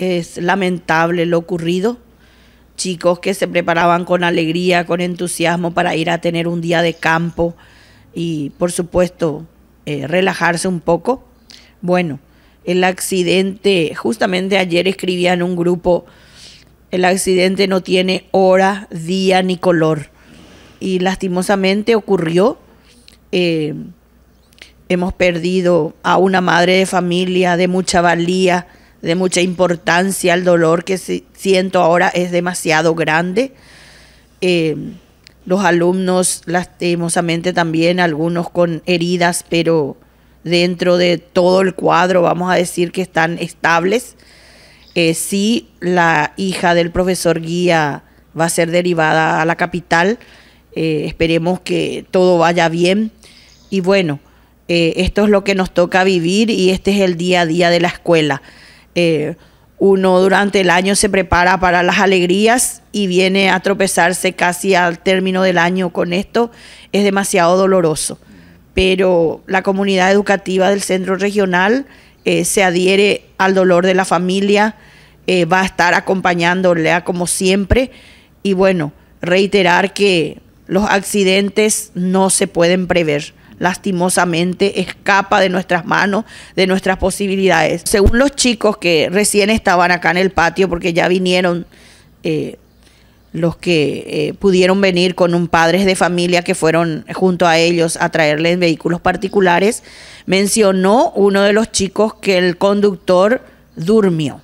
Es lamentable lo ocurrido. Chicos que se preparaban con alegría, con entusiasmo para ir a tener un día de campo y, por supuesto, eh, relajarse un poco. Bueno, el accidente, justamente ayer escribía en un grupo, el accidente no tiene hora, día ni color. Y lastimosamente ocurrió. Eh, hemos perdido a una madre de familia de mucha valía de mucha importancia, el dolor que siento ahora es demasiado grande. Eh, los alumnos lastimosamente también, algunos con heridas, pero dentro de todo el cuadro vamos a decir que están estables. Eh, sí, la hija del profesor guía va a ser derivada a la capital. Eh, esperemos que todo vaya bien. Y bueno, esto es lo que nos toca vivir y este es el día a día de la escuela. Eh, uno durante el año se prepara para las alegrías y viene a tropezarse casi al término del año con esto, es demasiado doloroso. Pero la comunidad educativa del centro regional eh, se adhiere al dolor de la familia, eh, va a estar acompañándole como siempre y bueno, reiterar que los accidentes no se pueden prever lastimosamente escapa de nuestras manos, de nuestras posibilidades. Según los chicos que recién estaban acá en el patio, porque ya vinieron eh, los que eh, pudieron venir con un padres de familia que fueron junto a ellos a traerles vehículos particulares, mencionó uno de los chicos que el conductor durmió.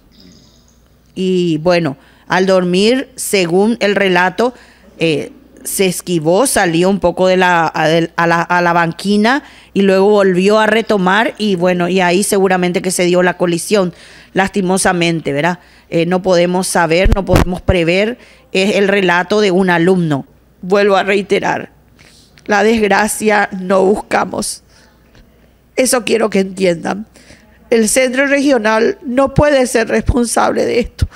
Y bueno, al dormir, según el relato, eh, se esquivó, salió un poco de la, a, la, a la banquina y luego volvió a retomar y bueno, y ahí seguramente que se dio la colisión, lastimosamente, ¿verdad? Eh, no podemos saber, no podemos prever, es el relato de un alumno. Vuelvo a reiterar, la desgracia no buscamos. Eso quiero que entiendan. El centro regional no puede ser responsable de esto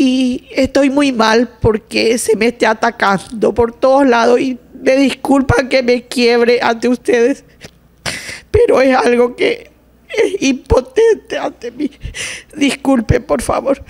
y estoy muy mal porque se me está atacando por todos lados y me disculpan que me quiebre ante ustedes, pero es algo que es impotente ante mí. Disculpen, por favor.